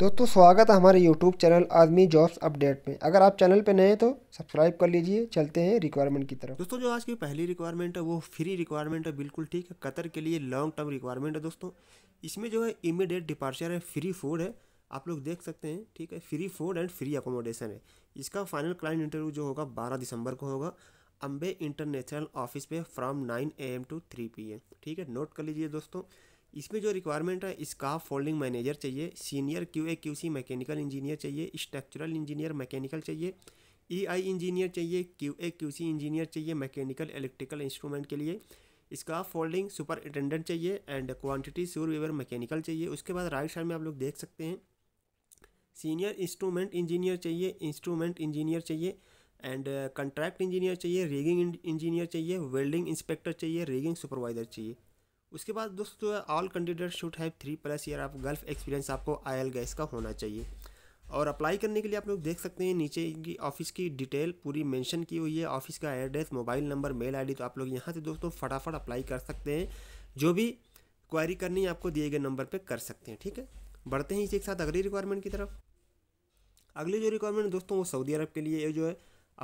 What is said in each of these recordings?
दोस्तों स्वागत है हमारे यूट्यूब चैनल आदमी जॉब्स अपडेट में अगर आप चैनल पे नए हैं तो सब्सक्राइब कर लीजिए चलते हैं रिक्वायरमेंट की तरफ दोस्तों जो आज की पहली रिक्वायरमेंट है वो फ्री रिक्वायरमेंट है बिल्कुल ठीक है कतर के लिए लॉन्ग टर्म रिक्वायरमेंट है दोस्तों इसमें जो है इमीडिएट डिपार्चर है फ्री फूड है आप लोग देख सकते हैं ठीक है free food and free accommodation है इसका फाइनल क्लाइंट इंटरव्यू जो होगा बारह दिसंबर को होगा अम्बे इंटरनेशनल ऑफिस पे from nine A M to three P M ठीक है नोट कर लीजिए दोस्तों इसमें जो रिक्वायरमेंट है इसका फोल्डिंग मैनेजर चाहिए senior Q A Q C mechanical engineer चाहिए स्ट्रक्चरल इंजीनियर मैकेनिकल चाहिए ई आई इंजीनियर चाहिए Q A Q C engineer चाहिए मैकेनिकल इलेक्ट्रिकल इंस्ट्रूमेंट के लिए इसका फोल्डिंग सुपर अटेंडेंट चाहिए and quantity surveyor mechanical चाहिए उसके बाद राइट साइड में आप लोग देख सकते हैं सीनियर इंस्ट्रूमेंट इंजीनियर चाहिए इंस्ट्रूमेंट इंजीनियर चाहिए एंड कंट्रैक्ट इंजीनियर चाहिए रिगिंग इंजीनियर चाहिए वेल्डिंग इंस्पेक्टर चाहिए रिगिंग सुपरवाइजर चाहिए उसके बाद दोस्तों all candidate should have three plus year आप गल्फ एक्सपीरियंस आपको आई गैस का होना चाहिए और अप्लाई करने के लिए आप लोग देख सकते हैं नीचे इनकी ऑफिस की डिटेल पूरी मेंशन की हुई है ऑफिस का address mobile number mail ID तो आप लोग यहाँ से दोस्तों फटाफट अप्लाई कर सकते हैं जो भी क्वायरी करनी है आपको दिए गए नंबर पर कर सकते हैं ठीक है बढ़ते हैं इसी के साथ अगली रिक्वायरमेंट की तरफ अगली जो रिक्वायरमेंट दोस्तों वो सऊदी अरब के लिए जो है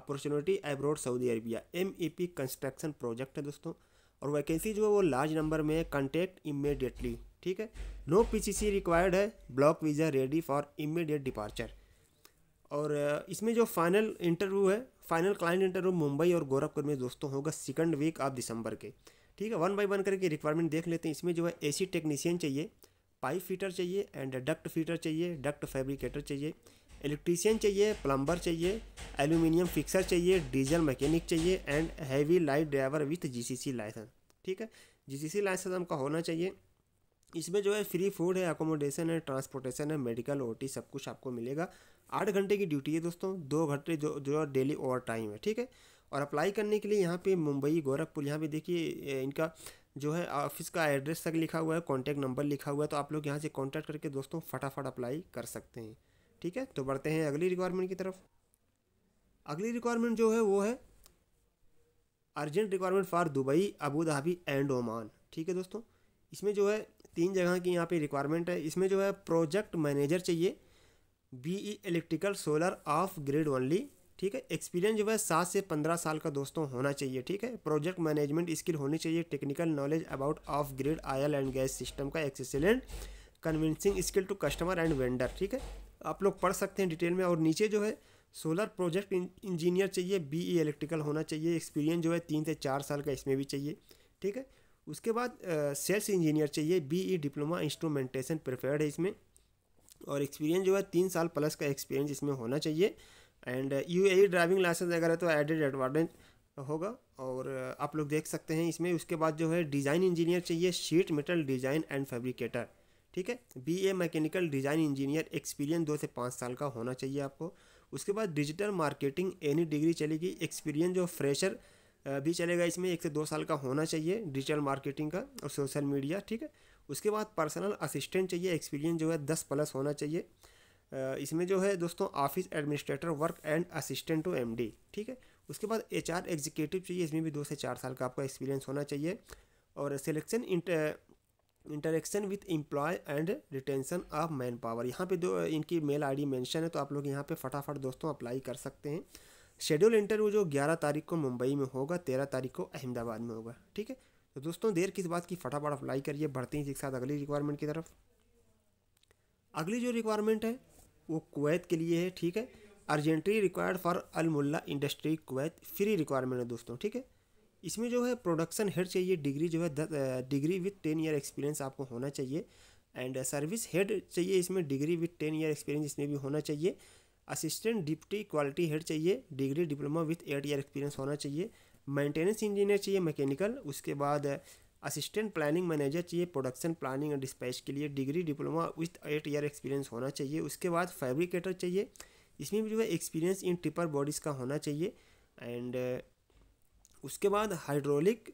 opportunity abroad Saudi Arabia M E P construction project है दोस्तों और वैकेंसी जो है वो लार्ज नंबर में कॉन्टेक्ट इमेडिएटली ठीक है नो पीसीसी रिक्वायर्ड है block visa ready for immediate departure और इसमें जो फाइनल इंटरव्यू है फाइनल क्लाइंट इंटरव्यू मुंबई और गोरखपुर में दोस्तों होगा सेकंड वीक ऑफ दिसंबर के ठीक है वन बाई वन करके रिक्वायरमेंट देख लेते हैं इसमें जो है ए टेक्नीशियन चाहिए पाइप फीटर चाहिए एंड डक्ट फीटर चाहिए डक्ट फैब्रिकेटर चाहिए इलेक्ट्रीशियन चाहिए प्लम्बर चाहिए एल्यूमिनियम फिक्सर चाहिए डीजल मैकेनिक चाहिए and heavy light driver with GCC licence ठीक है जीसीसी लाइसेंस हमका होना चाहिए इसमें जो है फ्री फूड है अकोमोडेशन है ट्रांसपोर्टेशन है मेडिकल ओटी सब कुछ आपको मिलेगा आठ घंटे की ड्यूटी है दोस्तों दो घंटे जो जो डेली ओवर टाइम है ठीक है और अप्लाई करने के लिए यहाँ पे मुंबई गोरखपुर यहाँ पे देखिए इनका जो है ऑफिस का एड्रेस तक लिखा हुआ है कॉन्टैक्ट नंबर लिखा हुआ है तो आप लोग यहाँ से कॉन्टैक्ट करके दोस्तों फटाफट अप्लाई कर सकते हैं ठीक है तो बढ़ते हैं अगली रिक्वायरमेंट की तरफ अगली रिक्वायरमेंट जो है वो है urgent requirement for Dubai Abu Dhabi and Oman ठीक है दोस्तों इसमें जो है तीन जगह की यहाँ पे रिक्वायरमेंट है इसमें जो है प्रोजेक्ट मैनेजर चाहिए BE electrical solar off grid only ठीक है एक्सपीरियंस जो है सात से पंद्रह साल का दोस्तों होना चाहिए ठीक है प्रोजेक्ट मैनेजमेंट स्किल होनी चाहिए technical knowledge about off grid oil and gas system का excellent convincing skill to customer and vendor ठीक है आप लोग पढ़ सकते हैं डिटेल में और नीचे जो है सोलर प्रोजेक्ट इंजीनियर चाहिए बी ई इलेक्ट्रिकल होना चाहिए एक्सपीरियंस जो है तीन से चार साल का इसमें भी चाहिए ठीक है उसके बाद सेल्स इंजीनियर चाहिए B E diploma instrumentation preferred है इसमें और एक्सपीरियंस जो है तीन साल प्लस का एक्सपीरियंस इसमें होना चाहिए and U A driving licence अगर है तो एडेड एडवांटेज होगा और आप लोग देख सकते हैं इसमें उसके बाद जो है डिज़ाइन इंजीनियर चाहिए sheet metal design and fabricator ठीक है B A mechanical design engineer experience दो से पाँच साल का होना चाहिए आपको उसके बाद डिजिटल मार्केटिंग एनी डिग्री चलेगी एक्सपीरियंस जो फ्रेशर भी चलेगा इसमें एक से दो साल का होना चाहिए डिजिटल मार्केटिंग का और सोशल मीडिया ठीक है उसके बाद पर्सनल असिस्टेंट चाहिए एक्सपीरियंस जो है दस प्लस होना चाहिए इसमें जो है दोस्तों office administrator work and assistant to M ठीक है उसके बाद एच एग्जीक्यूटिव चाहिए इसमें भी दो से चार साल का आपका एक्सपीरियंस होना चाहिए और selection interaction with employ and retention of manpower यहाँ पे दो इनकी मेल आईडी मेंशन है तो आप लोग यहाँ पे फटाफट दोस्तों अप्लाई कर सकते हैं शेड्यूल इंटरव्यू जो ग्यारह तारीख को मुंबई में होगा तेरह तारीख को अहमदाबाद में होगा ठीक है तो दोस्तों देर किस बात की फटाफट अप्लाई करिए बढ़ते हैं एक साथ अगली रिक्वायरमेंट की तरफ अगली जो रिक्वायरमेंट है वो कुवैत के लिए है ठीक है urgently required for Almulla industry Kuwait free requirement है दोस्तों ठीक है इसमें जो है प्रोडक्शन हेड चाहिए डिग्री जो है degree with ten year experience आपको होना चाहिए एंड सर्विस हेड चाहिए इसमें degree with ten year experience इसमें भी होना चाहिए असिस्टेंट डिप्टी क्वालिटी हेड चाहिए degree diploma with eight year experience होना चाहिए मेंटेनेंस इंजीनियर चाहिए मैकेनिकल उसके बाद असिस्टेंट प्लानिंग मैनेजर चाहिए प्रोडक्शन प्लानिंग एंड डिस्पैच के लिए degree diploma with eight year experience होना चाहिए उसके बाद फैब्रिकेटर चाहिए इसमें भी जो है एक्सपीरियंस इन टिपर बॉडीज़ का होना चाहिए एंड उसके बाद हाइड्रोलिक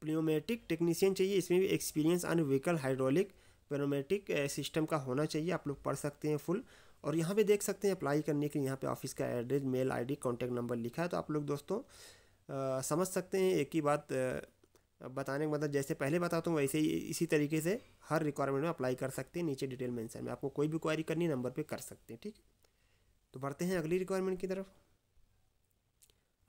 प्न्योमेटिक टेक्नीशियन चाहिए इसमें भी experience on vehicle hydraulic pneumatic system का होना चाहिए आप लोग पढ़ सकते हैं फुल और यहाँ पे देख सकते हैं अप्लाई करने के लिए यहाँ पे ऑफिस का address mail ID contact number लिखा है तो आप लोग दोस्तों आ, समझ सकते हैं एक ही बात आ, बताने का मतलब जैसे पहले बताता हूँ वैसे ही इसी तरीके से हर रिक्वायरमेंट में अप्लाई कर सकते हैं नीचे डिटेल मैंसन में आपको कोई भी क्वायरी करनी नंबर पर कर सकते हैं ठीक तो बढ़ते हैं अगली रिक्वायरमेंट की तरफ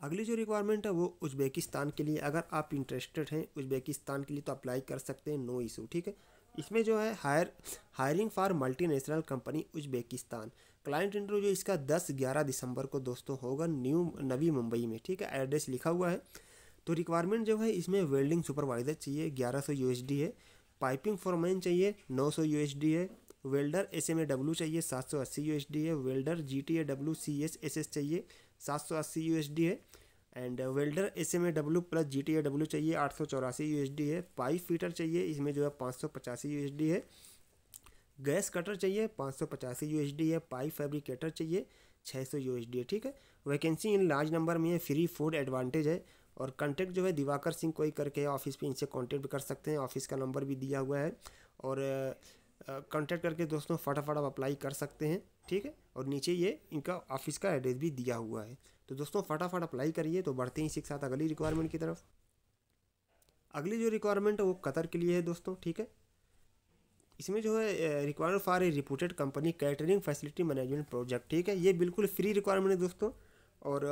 अगली जो रिक्वायरमेंट है वो उज़्बेकिस्तान के लिए अगर आप इंटरेस्टेड हैं उज़्बेकिस्तान के लिए तो अप्लाई कर सकते हैं नो इशू ठीक है इसमें जो है hire hiring for multinational company Uzbekistan client interview जो इसका 10 11 दिसंबर को दोस्तों होगा न्यू नवी मुंबई में ठीक है एड्रेस लिखा हुआ है तो रिक्वायरमेंट जो है इसमें वेल्डिंग सुपरवाइज़र चाहिए ग्यारह सौ है पाइपिंग फॉरमैन चाहिए नौ सौ है welder S M A W चाहिए सात सौ अस्सी है welder G T A W C S S S चाहिए सात सौ अस्सी यू एस डी है एंड वेल्डर एम में W plus G T A W चाहिए आठ सौ चौरासी यू एस डी है पाइप फीटर चाहिए इसमें जो है पाँच सौ पचासी यू एस डी है गैस कटर चाहिए पाँच सौ पचासी यू एस डी है पाइप फैब्रिकेटर चाहिए छः सौ यू एस डी है ठीक है वैकेंसी इन लार्ज नंबर में है फ्री फूड एडवांटेज है और कॉन्टैक्ट जो है दिवाकर सिंह कोई करके ऑफिस पे इनसे कॉन्टेक्ट भी कर सकते हैं ऑफिस का नंबर भी दिया हुआ है और कॉन्टैक्ट uh, uh, करके दोस्तों फटाफट आप अप्लाई कर सकते हैं ठीक है और नीचे ये इनका ऑफिस का एड्रेस भी दिया हुआ है तो दोस्तों फटाफट अप्लाई करिए तो बढ़ते हैं इसी के साथ अगली रिक्वायरमेंट की तरफ अगली जो रिक्वायरमेंट है वो कतर के लिए है दोस्तों ठीक है इसमें जो है requirement for a reported company catering facility management project ठीक है ये बिल्कुल फ्री रिक्वायरमेंट है दोस्तों और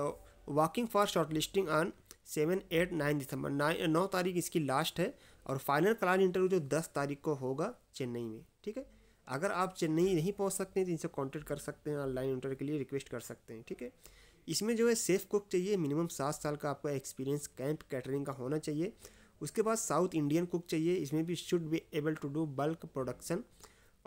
walking for short listing on seven eight nine December nine नौ तारीख इसकी लास्ट है और फाइनल क्लान इंटरव्यू जो दस तारीख को होगा चेन्नई में ठीक है अगर आप चेन्नई नहीं पहुंच सकते हैं तो इनसे कॉन्टेक्ट कर सकते हैं ऑनलाइन इंटरव्यू के लिए रिक्वेस्ट कर सकते हैं ठीक है इसमें जो है सेफ कुक चाहिए मिनिमम सात साल का आपका एक्सपीरियंस कैंप कैटरिंग का होना चाहिए उसके बाद साउथ इंडियन कुक चाहिए इसमें भी should be able to do bulk production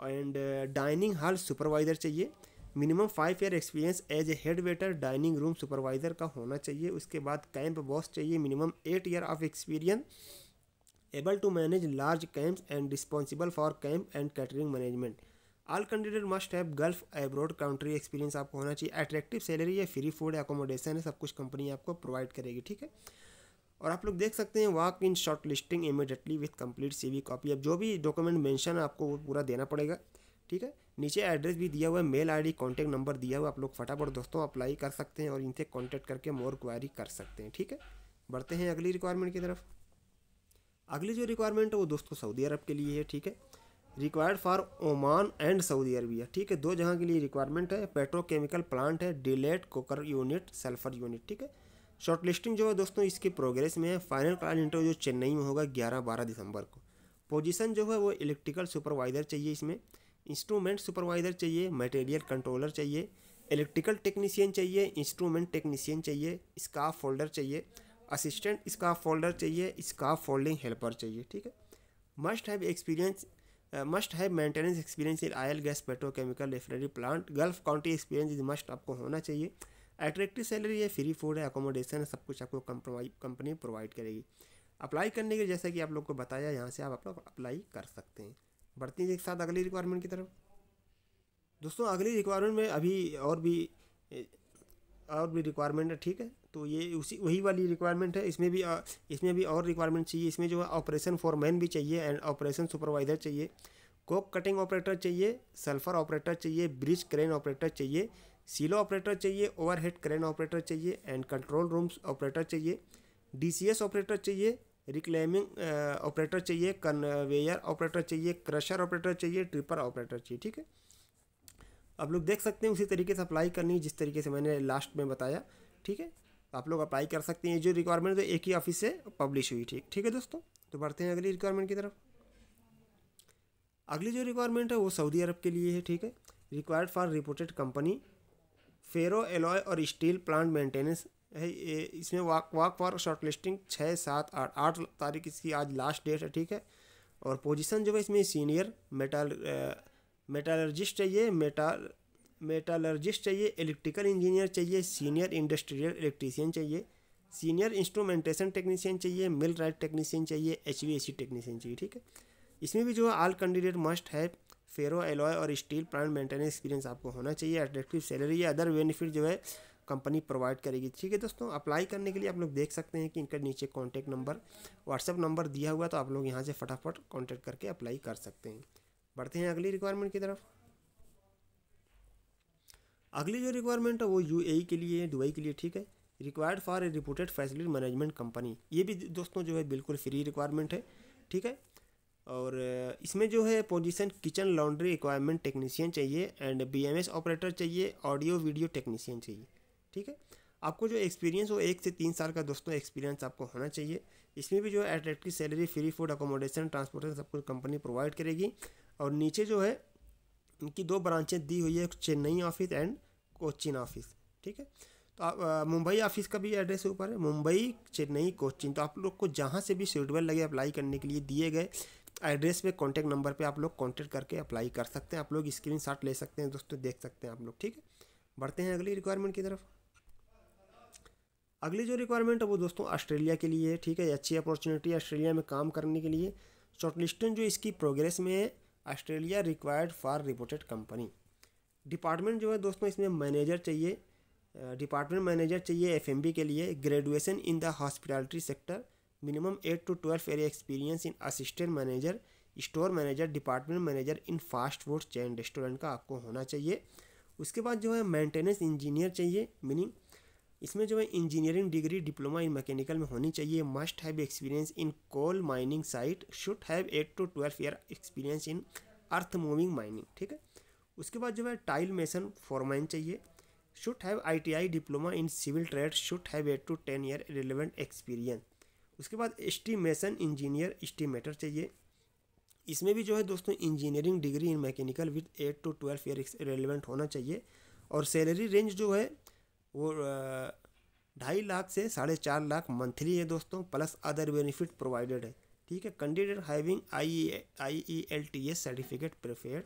and dining hall supervisor चाहिए minimum five year experience as a head waiter dining room supervisor का होना चाहिए उसके बाद कैंप बॉस चाहिए minimum eight year of experience able to manage large camps and responsible for camp and catering management all candidate must have Gulf abroad country experience आपको होना चाहिए attractive salary है फ्री फूड एकोमोडेशन है सब कुछ company आपको provide करेगी ठीक है और आप लोग देख सकते हैं walk in short listing immediately with complete V copy अब जो भी डॉक्यूमेंट है आपको वो पूरा देना पड़ेगा ठीक है नीचे एड्रेस भी दिया हुआ है mail I D contact number दिया हुआ आप लोग फटाफट दोस्तों अप्लाई कर सकते हैं और इनसे कॉन्टैक्ट करके मोर क्वायरी कर सकते हैं ठीक है बढ़ते हैं अगली रिक्वायरमेंट की तरफ अगली जो रिक्वायरमेंट है वो दोस्तों सऊदी अरब के लिए है ठीक है required for Oman and Saudi Arabia ठीक है दो जगह के लिए रिक्वायरमेंट है पेट्रोकेमिकल प्लांट है delayed coker unit sulphur unit ठीक है शॉर्ट लिस्टिंग जो है दोस्तों इसकी प्रोग्रेस में है फाइनल क्लाइंट इंटरव्यू जो चेन्नई में होगा ग्यारह बारह दिसंबर को पोजीशन जो है वो इलेक्ट्रिकल सुपरवाइज़र चाहिए इसमें इंस्ट्रूमेंट सुपरवाइज़र चाहिए मटेरियल कंट्रोलर चाहिए इलेक्ट्रिकल टेक्नीशियन चाहिए इंस्ट्रूमेंट टेक्नीशियन चाहिए स्काफ फोल्डर चाहिए असिस्टेंट स्काफ फोल्डर चाहिए स्काफ फोल्डिंग हेल्पर चाहिए ठीक है must have experience must have maintenance experience in oil gas petrochemical refinery plant Gulf country experience is must आपको होना चाहिए एट्रैक्टिव सैलरी है फ्री फूड है अकोमोडेशन है सब कुछ आपको कंपनी प्रोवाइड करेगी अप्लाई करने के लिए जैसा कि आप लोग को बताया यहाँ से आप अपना अप्लाई कर सकते हैं बढ़ती हैं एक साथ अगली रिक्वायरमेंट की तरफ दोस्तों अगली रिक्वायरमेंट में अभी और भी और भी रिक्वायरमेंट है ठीक है तो ये उसी वही वाली रिक्वायरमेंट है इसमें भी इसमें भी और रिक्वायरमेंट चाहिए इसमें जो है ऑपरेशन फॉरमैन भी चाहिए एंड ऑपरेशन सुपरवाइज़र चाहिए कोक कटिंग ऑपरेटर चाहिए सल्फर ऑपरेटर चाहिए ब्रिज क्रेन ऑपरेटर चाहिए सीलो ऑपरेटर चाहिए ओवरहेड क्रेन ऑपरेटर चाहिए एंड कंट्रोल रूम्स ऑपरेटर चाहिए डीसीएस ऑपरेटर चाहिए रिक्लेमिंग ऑपरेटर चाहिए कन्वेयर ऑपरेटर चाहिए क्रशर ऑपरेटर चाहिए ट्रिपर ऑपरेटर चाहिए ठीक है आप लोग देख सकते हैं उसी तरीके से अप्लाई करनी जिस तरीके से मैंने लास्ट में बताया ठीक है तो आप लोग अप्लाई कर सकते हैं जो रिक्वायरमेंट तो एक ही ऑफिस से पब्लिश हुई ठीक ठीक है दोस्तों तो बढ़ते हैं अगली रिक्वायरमेंट की तरफ अगली जो रिक्वायरमेंट है वो सऊदी अरब के लिए है ठीक है required for reported company ferro alloy और स्टील प्लांट मेंटेनेंस है इसमें walk walk for short listing छः सात आठ आठ तारीख इसकी आज लास्ट डेट है ठीक है और पोजीशन जो है इसमें सीनियर मेटल मेटालर्जिस्ट है ये मेटाल मेटालर्जिस्ट चाहिए इलेक्ट्रिकल इंजीनियर चाहिए सीनियर इंडस्ट्रियल इलेक्ट्रीशियन चाहिए सीनियर इंस्ट्रूमेंटेशन टेक्नीशियन चाहिए मिल राइट टेक्नीशियन चाहिए एच वी टेक्नीशियन चाहिए ठीक है इसमें भी जो आल candidate must have ferro alloy और स्टील प्लांट मेंटेनेंस एक्सपीरियंस आपको होना चाहिए अट्रेक्टिव सैलरी या अदर बेनिफिट जो है कंपनी प्रोवाइड करेगी ठीक है दोस्तों अप्लाई करने के लिए आप लोग देख सकते हैं कि इनका नीचे कॉन्टैक्ट नंबर व्हाट्सअप नंबर दिया हुआ तो आप लोग यहाँ से फटाफट कॉन्टैक्ट करके अप्लाई कर सकते हैं बढ़ते हैं अगली रिक्वायरमेंट की तरफ अगली जो रिक्वायरमेंट है वो यू e के लिए दुबई e के लिए ठीक है required for a reported facility management company ये भी दोस्तों जो है बिल्कुल फ्री रिक्वायरमेंट है ठीक है और इसमें जो है position kitchen laundry requirement technician चाहिए एंड बीएमएस ऑपरेटर चाहिए ऑडियो वीडियो टेक्नीशियन चाहिए ठीक है आपको जो एक्सपीरियंस हो एक से तीन साल का दोस्तों एक्सपीरियंस आपको होना चाहिए इसमें भी जो है attractive salary free food accommodation transportation सब कुछ कंपनी प्रोवाइड करेगी और नीचे जो है उनकी दो ब्रांचें दी हुई है Chennai office and Cochin office ठीक है तो आप मुंबई ऑफिस का भी एड्रेस ऊपर है मुंबई चेन्नई कोचिन तो आप लोग को जहाँ से भी शेड्यूल लगे अप्लाई करने के लिए दिए गए एड्रेस पे कॉन्टैक्ट नंबर पे आप लोग कॉन्टैक्ट करके अप्लाई कर सकते हैं आप लोग स्क्रीन शॉट ले सकते हैं दोस्तों देख सकते हैं आप लोग ठीक है बढ़ते हैं अगली रिक्वायरमेंट की तरफ अगली जो रिक्वायरमेंट है वो दोस्तों ऑस्ट्रेलिया के लिए है ठीक है अच्छी अपॉर्चुनिटी ऑस्ट्रेलिया में काम करने के लिए शॉर्टलिस्टन जो इसकी प्रोग्रेस में है Australia required for reported company department जो है दोस्तों इसमें मैनेजर चाहिए डिपार्टमेंट मैनेजर चाहिए एफएमबी के लिए graduation in the hospitality sector minimum eight to twelve year experience in assistant manager store manager department manager in fast food chain restaurant का आपको होना चाहिए उसके बाद जो है मेंटेनेंस इंजीनियर चाहिए मीनिंग इसमें जो है engineering degree diploma in mechanical में होनी चाहिए must have experience in coal mining site should have eight to twelve year experience in earth moving mining ठीक है उसके बाद जो है टाइल मेसन फॉरमैन चाहिए should have ITI diploma in civil trade should have eight to ten year relevant experience उसके बाद estimation engineer estimator चाहिए इसमें भी जो है दोस्तों engineering degree in mechanical with eight to twelve year relevant होना चाहिए और सैलरी रेंज जो है वो ढाई लाख से साढ़े चार लाख मंथली है दोस्तों प्लस अदर बेनिफिट प्रोवाइडेड है ठीक है candidate having I I E L T S certificate prefer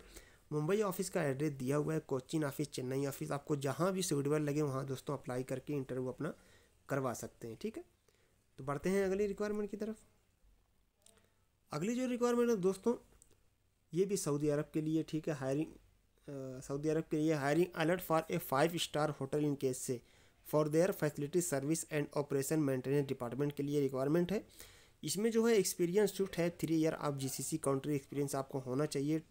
Mumbai office का एड्रेस दिया हुआ है कोचिन ऑफिस चेन्नई ऑफिस आपको जहाँ भी सूटेबल लगे वहाँ दोस्तों अप्लाई करके इंटरव्यू अपना करवा सकते हैं ठीक है तो बढ़ते हैं अगली रिक्वायरमेंट की तरफ अगली जो रिक्वायरमेंट है दोस्तों ये भी सऊदी अरब के लिए ठीक है हायरिंग सऊदी अरब के लिए hiring alert for a five star hotel in case से for their facility service and operation maintenance department के लिए रिक्वायरमेंट है इसमें जो है एक्सपीरियंस शिफ्ट है थ्री ईयर आप जीसीसी कंट्री एक्सपीरियंस आपको होना चाहिए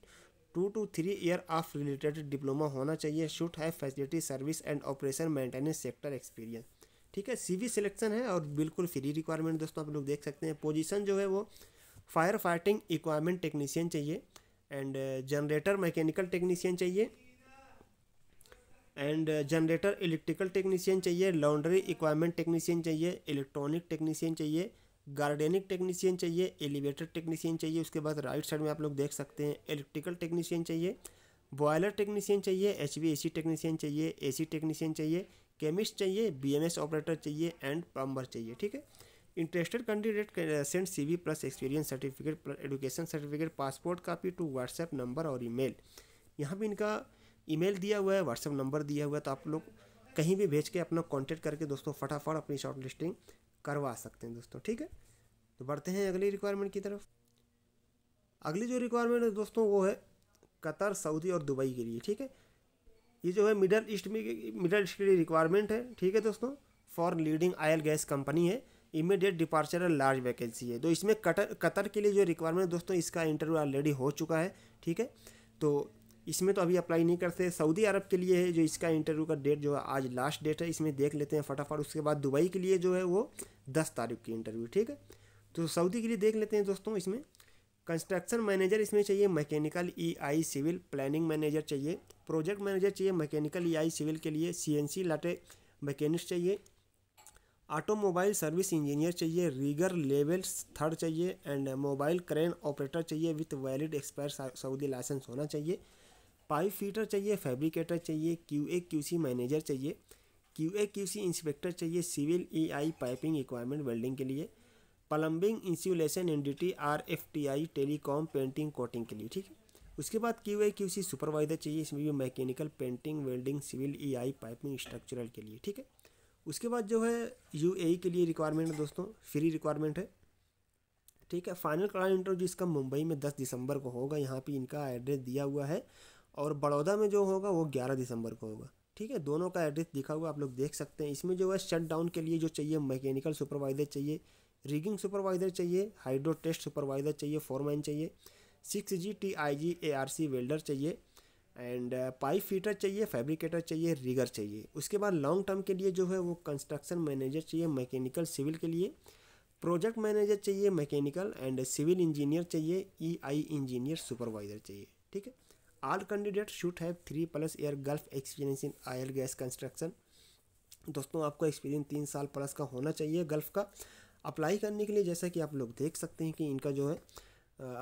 two to three year of related diploma होना चाहिए should have facility service and operation maintenance sector experience ठीक है सीवी सिलेक्शन है और बिल्कुल फ्री रिक्वायरमेंट दोस्तों आप लोग देख सकते हैं पोजीशन जो है वो फायर फाइटिंग इक्वायरमेंट टेक्नीशियन चाहिए एंड जनरेटर मैकेनिकल टेक्नीशियन चाहिए एंड जनरेटर इलेक्ट्रिकल टेक्नीशियन चाहिए लॉन्ड्री इक्वायरमेंट टेक्नीशियन चाहिए इलेक्ट्रॉनिक टेक्नीशियन चाहिए गार्डेनिक टेक्नीशियन चाहिए एलिवेटर टेक्नीशियन चाहिए उसके बाद राइट साइड में आप लोग देख सकते हैं इलेक्ट्रिकल टेक्नीशियन चाहिए बॉयलर टेक्नीशियन चाहिए एच वी टेक्नीशियन चाहिए सी टेक्नीशियन चाहिए केमिस्ट चाहिए एस ऑपरेटर चाहिए एंड प्लम्बर चाहिए ठीक है interested candidate send V plus experience certificate plus education certificate passport copy to WhatsApp number और ईमेल यहाँ भी इनका ईमेल दिया हुआ है व्हाट्सएप नंबर दिया हुआ है तो आप लोग कहीं भी भेज के अपना कांटेक्ट करके दोस्तों फटाफट अपनी शॉर्ट लिस्टिंग करवा सकते हैं दोस्तों ठीक है तो बढ़ते हैं अगली रिक्वायरमेंट की तरफ अगली जो रिक्वायरमेंट है दोस्तों वो है कतर सऊदी और दुबई के लिए ठीक है ये जो है मिडल ईस्ट में मिडल ईस्ट के लिए रिक्वायरमेंट है ठीक है दोस्तों for leading oil gas company है immediate departure and large vacancy है तो इसमें कतर कतर के लिए जो रिक्वायरमेंट दोस्तों इसका इंटरव्यू ऑलरेडी हो चुका है ठीक है तो इसमें तो अभी अप्लाई नहीं करते सऊदी अरब के लिए है जो इसका इंटरव्यू का डेट जो है आज लास्ट डेट है इसमें देख लेते हैं फटाफट उसके बाद दुबई के लिए जो है वो दस तारीख की इंटरव्यू ठीक है तो सऊदी के लिए देख लेते हैं दोस्तों इसमें कंस्ट्रक्शन मैनेजर इसमें चाहिए mechanical E I civil planning manager चाहिए प्रोजेक्ट मैनेजर चाहिए मैकेनिकल ई आई सिविल के लिए C N C lathe mechanic चाहिए ऑटोमोबाइल सर्विस इंजीनियर चाहिए रीगर लेवल थर्ड चाहिए एंड मोबाइल क्रेन ऑपरेटर चाहिए with valid expire Saudi licence होना चाहिए पाइप फीटर चाहिए फैब्रिकेटर चाहिए Q A Q C manager चाहिए Q A Q C inspector चाहिए civil E I piping requirement welding के लिए plumbing insulation N D T R F T I telecom painting coating के लिए ठीक है उसके बाद Q A Q C supervisor चाहिए इसमें भी mechanical painting welding civil E I piping structural के लिए ठीक है उसके बाद जो है यू ए के लिए रिक्वायरमेंट है दोस्तों फ्री रिक्वायरमेंट है ठीक है फाइनल क्लाइंट इंटरव्यू जिसका मुंबई में दस दिसंबर को होगा यहाँ पे इनका एड्रेस दिया हुआ है और बड़ौदा में जो होगा वो ग्यारह दिसंबर को होगा ठीक है दोनों का एड्रेस दिखा हुआ आप लोग देख सकते हैं इसमें जो है शट डाउन के लिए जो चाहिए मैकेनिकल सुपरवाइज़र चाहिए रिगिंग सुपरवाइज़र चाहिए हाइड्रो टेस्ट सुपरवाइज़र चाहिए फोरमैन चाहिए six G T I G A R C welder चाहिए एंड पाइप फीटर चाहिए फैब्रिकेटर चाहिए रिगर चाहिए उसके बाद लॉन्ग टर्म के लिए जो है वो कंस्ट्रक्शन मैनेजर चाहिए मैकेनिकल सिविल के लिए प्रोजेक्ट मैनेजर चाहिए मैकेनिकल एंड सिविल इंजीनियर चाहिए ई आई इंजीनियर सुपरवाइज़र चाहिए ठीक है all candidate should have three plus year Gulf experience in oil gas construction दोस्तों आपको एक्सपीरियंस तीन साल प्लस का होना चाहिए गल्फ का अप्लाई करने के लिए जैसा कि आप लोग देख सकते हैं कि इनका जो है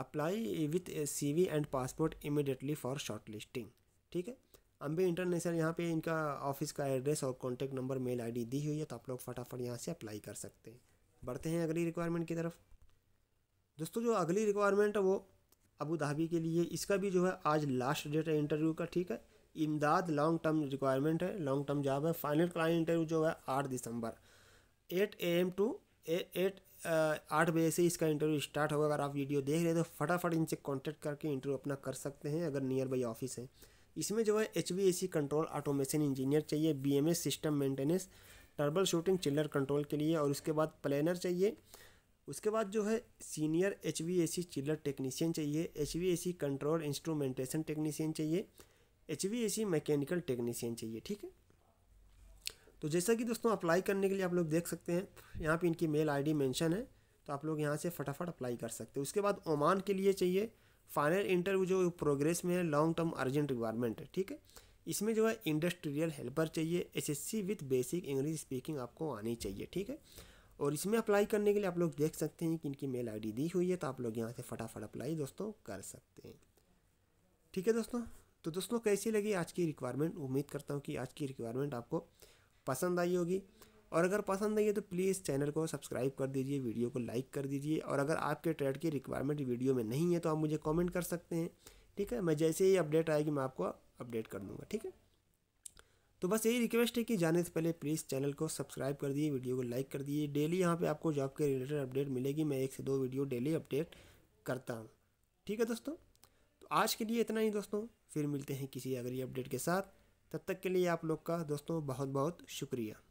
apply with C V and passport immediately for short listing ठीक है अम्बे इंटरनेशनल यहाँ पे इनका ऑफिस का एड्रेस और कॉन्टैक्ट नंबर मेल डी दी हुई है तो आप लोग फटाफट यहाँ से अप्लाई कर सकते हैं बढ़ते हैं अगली रिक्वायरमेंट की तरफ दोस्तों जो अगली रिक्वायरमेंट है वो अबू धाबी के लिए इसका भी जो है आज लास्ट डेट है इंटरव्यू का ठीक है इमदाद लॉन्ग टर्म रिक्वायरमेंट है लॉन्ग टर्म जॉब है फाइनल क्लाइंट इंटरव्यू जो है आठ दिसंबर eight A M to eight आठ बजे से इसका इंटरव्यू स्टार्ट होगा अगर आप वीडियो देख रहे हैं तो फटाफट इनसे कॉन्टैक्ट करके इंटरव्यू अपना कर सकते हैं अगर नियर बाई ऑफिस है इसमें जो है एच कंट्रोल ऑटोमेशन इंजीनियर चाहिए B system maintenance troubleshooting chiller control के लिए और उसके बाद प्लानर चाहिए उसके बाद जो है senior H V A C chiller technician चाहिए H V A C control instrumentation technician चाहिए H V A C mechanical technician चाहिए ठीक है तो जैसा कि दोस्तों अप्लाई करने के लिए आप लोग देख सकते हैं यहाँ पे इनकी मेल आईडी मेंशन है तो आप लोग यहाँ से फटाफट अप्लाई कर सकते हैं उसके बाद ओमान के लिए चाहिए फाइनल इंटरव्यू जो प्रोग्रेस में है लॉन्ग टर्म अर्जेंट रिक्वायरमेंट है ठीक है इसमें जो है इंडस्ट्रियल हेल्पर चाहिए S C with basic English speaking आपको आनी चाहिए ठीक है और इसमें अप्लाई करने के लिए आप लोग देख सकते हैं कि इनकी मेल आईडी दी हुई है तो आप लोग यहाँ से फटाफट अप्लाई दोस्तों कर सकते हैं ठीक है दोस्तों तो दोस्तों कैसी लगी आज की रिक्वायरमेंट उम्मीद करता हूँ कि आज की रिक्वायरमेंट आपको पसंद आई होगी और अगर पसंद आई है तो प्लीज़ चैनल को सब्सक्राइब कर दीजिए वीडियो को लाइक कर दीजिए और अगर आपके ट्रेड की रिक्वायरमेंट वीडियो में नहीं है तो आप मुझे कॉमेंट कर सकते हैं ठीक है मैं जैसे ही अपडेट आएगी मैं आपको अपडेट कर दूँगा ठीक है तो बस यही रिक्वेस्ट है कि जाने से पहले प्लीज़ चैनल को सब्सक्राइब कर दिए वीडियो को लाइक कर दिए डेली यहाँ पे आपको जॉब के रिलेटेड अपडेट मिलेगी मैं एक से दो वीडियो डेली अपडेट करता हूँ ठीक है दोस्तों तो आज के लिए इतना ही दोस्तों फिर मिलते हैं किसी अगली अपडेट के साथ तब तक के लिए आप लोग का दोस्तों बहुत बहुत शुक्रिया